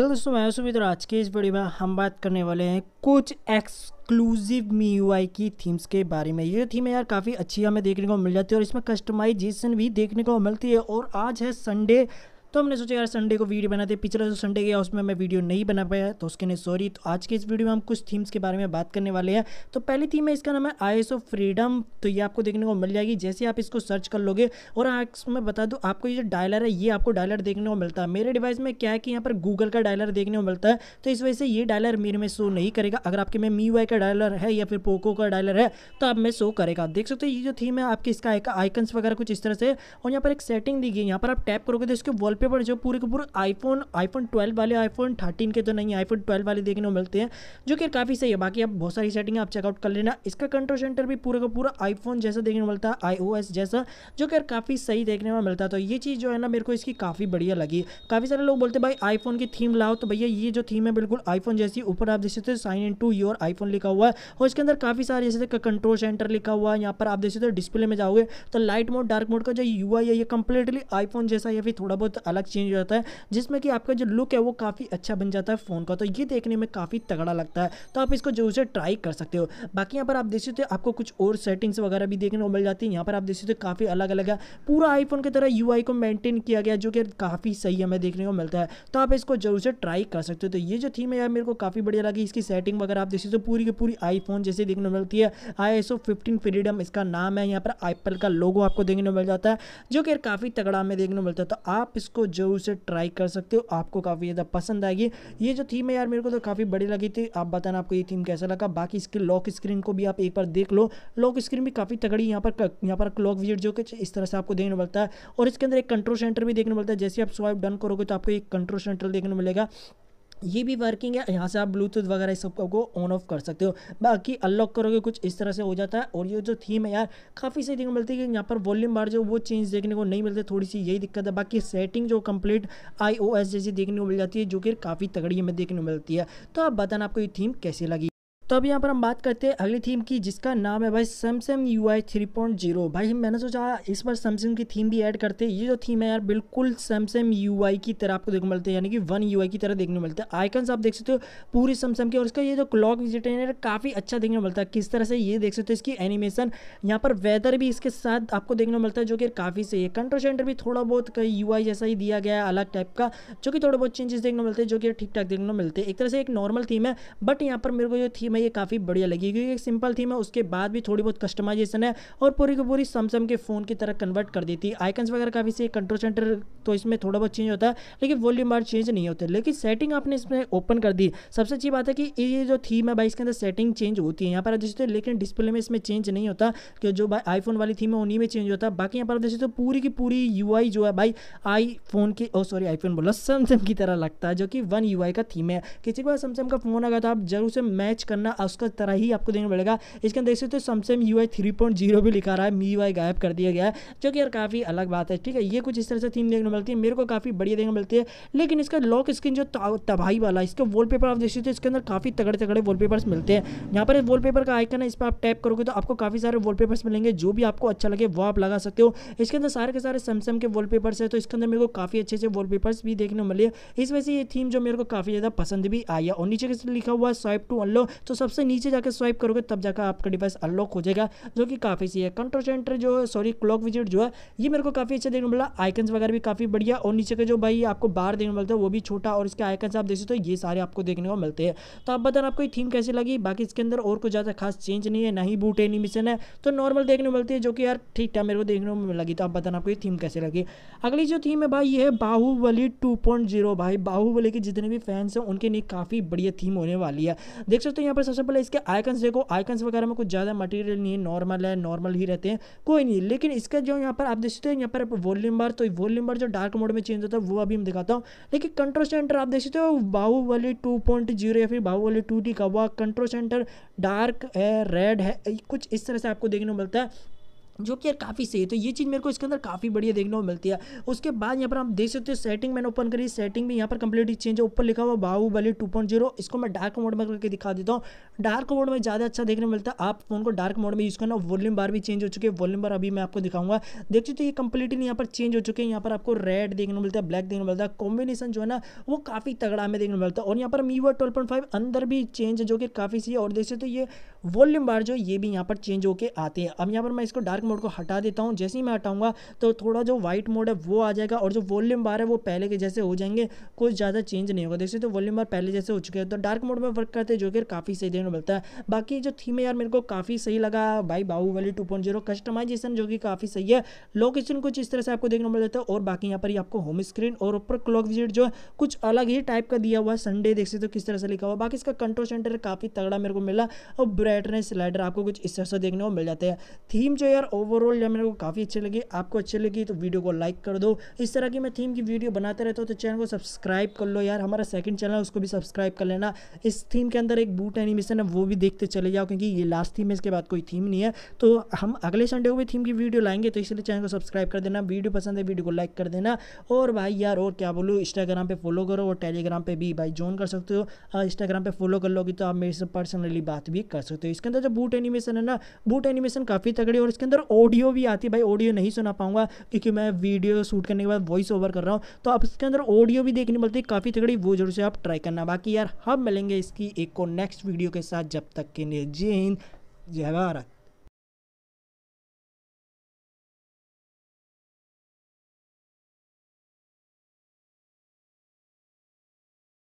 तो दोस्तों मैं सुमित आज के इस वीडियो में हम बात करने वाले हैं कुछ एक्सक्लूसिव मी यू की थीम्स के बारे में ये थीम है यार काफ़ी अच्छी हमें देखने को मिल जाती है और इसमें कस्टमाइजेशन भी देखने को मिलती है और आज है संडे तो हमने सोचा यार संडे को वीडियो बनाते पिछले जो संडे गया उसमें मैं वीडियो नहीं बना पाया तो उसके लिए सॉरी तो आज के इस वीडियो में हम कुछ थीम्स के बारे में बात करने वाले हैं तो पहली थीम है इसका नाम है आई ऑफ फ्रीडम तो ये आपको देखने को मिल जाएगी जैसे आप इसको सर्च कर लोगे और मैं बता दूँ आपको ये जो डायलर है ये आपको डायलर देखने को मिलता है मेरे डिवाइस में क्या है कि यहाँ पर गूगल का डायलर देखने को मिलता है तो इस वजह से ये डायलर मेरे में शो नहीं करेगा अगर आपके में मी का डायलर है या फिर पोको का डायलर है तो आप में शो करेगा देख सकते हो ये जो थीम है आपकी इसका आइकन्स वगैरह कुछ इस तरह से और यहाँ पर एक सेटिंग दी गई यहाँ पर आप टैप करोगे तो इसके वॉल पे पर जो पूरे के पूरे आईफोन आईफोन 12 वाले आईफोन 13 के तो नहीं आईफोन 12 वाले देखने को मिलते हैं जो कि काफ़ी सही है बाकी आप बहुत सारी सेटिंग आप चेकआउट कर लेना इसका कंट्रोल सेंटर भी पूरे का पूरा आईफोन जैसा देखने को मिलता है आई जैसा जो कि काफ़ी सही देखने में मिलता तो ये चीज़ जो है ना मेरे को इसकी काफ़ी बढ़िया लगी काफ़ी सारे लोग बोलते हैं भाई आईफोन की थीम लाओ तो भैया ये जो थीम है बिल्कुल आईफोन जैसी ऊपर आप देख सकते हो sign in to your iPhone लिखा हुआ है और इसके अंदर काफ़ी सारे जैसे कंट्रोल सेंटर लिखा हुआ है यहाँ पर आप देख सकते हो डिस्प्ले में जाओगे तो लाइट मोड डार्क मोड का जो यू है ये कंप्लीटली आईफोन जैसा या फिर थोड़ा बहुत अलग चेंज हो जाता है जिसमें कि आपका जो लुक है वो काफ़ी अच्छा बन जाता है फ़ोन का तो ये देखने में काफ़ी तगड़ा लगता है तो आप इसको जरूर से ट्राई कर सकते हो बाकी यहाँ पर आप देख सकते हो आपको कुछ और सेटिंग्स वगैरह भी देखने को मिल जाती है यहाँ पर आप देख सकते हो काफ़ी अलग अलग है पूरा आईफोन की तरह यू को मेनटेन किया गया जो कि काफ़ी सही हमें देखने को मिलता है तो आप इसको जरूर से ट्राई कर सकते हो तो ये जो थीम है यार मेरे को काफ़ी बढ़िया लगी इसकी सेटिंग वगैरह आप देख सकते हो पूरी की पूरी आईफोन जैसे देखने को मिलती है आई एस फिफ्टीन फ्रीडम इसका नाम है यहाँ पर एप्पल का लोगो आपको देखने को मिल जाता है जो कि काफ़ी तगड़ा हमें देखने को मिलता है तो आप इसको इसको जरूर से ट्राई कर सकते हो आपको काफ़ी ज़्यादा पसंद आएगी ये जो थीम है यार मेरे को तो काफ़ी बड़ी लगी थी आप बताना आपको ये थीम कैसा लगा बाकी इसके लॉक स्क्रीन को भी आप एक बार देख लो लॉक स्क्रीन भी काफ़ी तगड़ी यहाँ पर यहाँ पर क्लॉक वीड जो कि इस तरह से आपको देखने मिलता है और इसके अंदर एक कंट्रोल सेंटर भी देखने मिलता है जैसे आप स्वाइप डन करोगे तो आपको एक कंट्रोल सेंटर देखने मिलेगा ये भी वर्किंग है यहाँ से आप ब्लूटूथ वगैरह इस सब को ऑन ऑफ कर सकते हो बाकी अनलॉक करोगे कुछ इस तरह से हो जाता है और ये जो थीम है यार काफ़ी सही देखने को मिलती है कि यहाँ पर वॉल्यूम बार जो वो चेंज देखने को नहीं मिलते थोड़ी सी यही दिक्कत है बाकी सेटिंग जो कंप्लीट आई जैसी देखने को मिल जाती है जो कि काफ़ी तगड़ी हमें देखने को मिलती है तो आप बताना आपको ये थीम कैसी लगी तो अब यहाँ पर हम बात करते हैं अगली थीम की जिसका नाम है भाई Samsung you I three point zero भाई मैंने सोचा इस बार सैमसंग की थीम भी ऐड करते हैं ये जो थीम है यार बिल्कुल सैमसंग यू आई की तरह आपको देखने मिलते हैं यानी कि वन यू आई की तरह देखने मिलता है आइकन्स आप देख सकते हो पूरी सैमसंग के और इसका ये जो क्लॉक विजिटेटर काफ़ी अच्छा देखने मिलता है किस तरह से ये देख सकते हो इसकी एनिमेशन यहाँ पर वेदर भी इसके साथ आपको देखने मिलता है जो कि काफ़ी सही है कंट्रोल सेंटर भी थोड़ा बहुत कई यू आई जैसा ही दिया गया है अलग टाइप का जो कि थोड़े बहुत चेंजेस देखने मिलते हैं जो कि ठीक ठाक देखने को मिलते हैं एक तरह से एक नॉर्मल थीम है बट यहाँ पर मेरे को जो थीम है हमें ये काफ़ी बढ़िया लगी क्योंकि एक सिंपल थीम है उसके बाद भी थोड़ी बहुत कस्टमाइजेशन है और पूरी की पूरी सैमसंग के फ़ोन की तरह कन्वर्ट कर देती है आइकन्स वगैरह काफ़ी से कंट्रोल सेंटर तो इसमें थोड़ा बहुत चेंज होता है लेकिन वॉल्यूम बार चेंज नहीं होते लेकिन सेटिंग आपने इसमें ओपन कर दी सबसे अच्छी बात है कि ये जो थीम है भाई इसके अंदर सेटिंग चेंज होती है यहाँ पर देखते तो लेकिन डिस्प्ले में इसमें चेंज नहीं होता कि जो भाई आईफोन वाली थीम है उन्हीं में चेंज होता है बाकी यहाँ पर देखते तो पूरी की पूरी यू जो है भाई आई फोन की ओ सॉरी आईफोन बोला सैमसंग की तरह लगता है जो कि वन यू का थीम है किसी के पास सैमसंग का फ़ोन अगर तो आप जरूर से मैच करना ना उसका तरह ही आपको देखना पड़ेगा इसके अंदर देख सकते हो समसम you I three point zero भी लिखा रहा है मी वाई e गायब कर दिया गया है जो कि यार काफ़ी अलग बात है ठीक है ये कुछ इस तरह से थीम देखने मिलती है मेरे को काफ़ी बढ़िया देखने मिलती है लेकिन इसका लॉक स्क्रीन जो तबाही वाला इसका वॉल आप देख सकते हो इसके अंदर काफ़ी तगड़े तगड़े वॉल मिलते हैं यहाँ पर वॉलपेपर का आइकन है इस पर आप टैप करोगे तो आपको काफ़ी सारे वॉल मिलेंगे जो भी आपको अच्छा लगे वो आप लगा सकते हो इसके अंदर सारे के सारे सैमसंग के वॉल है तो इसके अंदर मेरे को काफ़ी अच्छे अच्छे वॉल भी देखने मिले इस वजह से ये थीम जो मेरे को काफ़ी ज़्यादा पसंद भी आया और नीचे के लिखा हुआ है स्वाइप टू अनलॉक तो सबसे नीचे जाकर स्वाइप करोगे तब जाकर आपका डिवाइस अनलॉक हो जाएगा जो कि काफ़ी सी है कंट्रोल सेंटर जो है सॉरी क्लॉक विजिट जो है ये मेरे को काफ़ी अच्छा देखने मिला आइकन्स वगैरह भी काफ़ी बढ़िया और नीचे का जो भाई आपको बाहर देखने मिलता है वो भी छोटा और इसके आइकन्स आप देख सकते हो ये सारे आपको देखने को मिलते हैं तो आप बताना आपको ये थीम कैसी लगी बाकी इसके अंदर और कोई ज़्यादा खास चेंज नहीं है ना ही बूट एनिमेशन है तो नॉर्मल देखने को मिलती है जो कि यार ठीक ठाक मेरे को देखने को लगी तो आप बताना आपको ये थीम कैसे लगी अगली जो थीम है भाई ये है बाहुबली टू भाई बाहुबली के जितने भी फैंस हैं उनके लिए काफ़ी बढ़िया थीम होने वाली है देख सकते हो यहाँ पर पर सबसे पहले इसके आइकन्स देखो आइकन्स वगैरह में कुछ ज़्यादा मटेरियल नहीं है नॉर्मल है नॉर्मल ही रहते हैं कोई नहीं लेकिन इसका जो यहाँ पर आप देख सकते हो यहाँ पर वॉल्यूम बार तो वॉल्यूम बार जो डार्क मोड में चेंज होता है वो अभी हम दिखाता हूँ लेकिन कंट्रोल सेंटर आप देख सकते हो बाहुबली टू पॉइंट जीरो या फिर बाहुबली टू डी का वह कंट्रोल सेंटर डार्क है रेड है कुछ इस तरह से आपको देखने को मिलता है जो कि यार काफ़ी सही है तो ये चीज़ मेरे को इसके अंदर काफ़ी बढ़िया देखने को मिलती है उसके बाद यहाँ पर आप देख सकते हो सेटिंग मैंने ओपन करी सेटिंग में यहाँ पर कंप्लीटली चेंज है ऊपर लिखा हुआ बाहुबली टू पॉइंट जीरो इसको मैं डार्क मोड में करके दिखा देता हूँ डार्क मोड में ज़्यादा अच्छा देखने मिलता है आप फोन को डार्क मोड में यूज़ करना वॉल्यूम बार भी चेंज हो चुके हैं वॉल्यूम बार अभी मैं आपको दिखाऊंगा देख सकते हो ये कंप्लीटली यहाँ पर चेंज हो चुके हैं यहाँ पर आपको रेड देखने को मिलता है ब्लैक देखने को मिलता है कॉम्बिनेशन जो है ना वो काफ़ी तगड़ा में देखने को मिलता है और यहाँ पर मी ट्वेल्व e अंदर भी चेंज है जो कि काफ़ी सही है और देख सकते हो ये वॉल्यूम बार जो ये भी यहाँ पर चेंज होकर आते हैं अब यहाँ पर मैं इसको डार्क मोड को हटा देता हूँ जैसे ही मैं हटाऊंगा तो थोड़ा जो व्हाइट मोड है वो आ जाएगा और जो वॉल्यूम बार है वो पहले के जैसे हो जाएंगे कुछ ज़्यादा चेंज नहीं होगा देखिए तो वॉल्यूम बार पहले जैसे हो चुके हैं तो डार्क मोड में वर्क करते जो कि काफ़ी सही देखने मिलता है बाकी जो थीम है यार मेरे को काफ़ी सही लगा भाई बाहुबली टू कस्टमाइजेशन जो कि काफ़ी सही है लोकेशन कुछ इस तरह से आपको देखने को मिलता है और बाकी यहाँ पर आपको होम स्क्रीन और ऊपर क्लॉक विजिट जो है कुछ अलग ही टाइप का दिया हुआ है संडे देख सकते हो किस तरह से लिखा हुआ बाकी इसका कंट्रोल सेंटर काफ़ी तगड़ा मेरे को मिला और राइटर स्लाइडर आपको कुछ इस तरह से देखने को मिल जाते हैं थीम जो यार ओवरऑल मेरे को काफ़ी अच्छी लगी आपको अच्छी लगी तो वीडियो को लाइक कर दो इस तरह की मैं थीम की वीडियो बनाते रहता हूँ तो चैनल को सब्सक्राइब कर लो यार हमारा सेकंड चैनल है उसको भी सब्सक्राइब कर लेना इस थीम के अंदर एक बूट एनिमेशन है वो भी देखते चले जाओ क्योंकि ये लास्ट थीम है इसके बाद कोई थीम नहीं है तो हम अगले संडे को भी थीम की वीडियो लाएंगे तो इसलिए चैनल को सब्सक्राइब कर देना वीडियो पसंद है वीडियो को लाइक कर देना और भाई यार और क्या बोलूँ इंस्टाग्राम पर फॉलो करो और टेलीग्राम पर भी भाई ज्वाइन कर सकते हो इंस्टाग्राम पर फॉलो कर लोगे तो आप मेरे से पर्सनली बात भी कर सकते हो सकते हो इसके अंदर जो बूट एनिमेशन है ना बूट एनिमेशन काफ़ी तगड़ी और इसके अंदर ऑडियो भी आती है भाई ऑडियो नहीं सुना पाऊंगा क्योंकि मैं वीडियो शूट करने के बाद वॉइस ओवर कर रहा हूँ तो आप इसके अंदर ऑडियो भी देखने मिलती है काफ़ी तगड़ी वो जरूर से आप ट्राई करना बाकी यार हम मिलेंगे इसकी एक को नेक्स्ट वीडियो के साथ जब तक के लिए जय हिंद जय भारत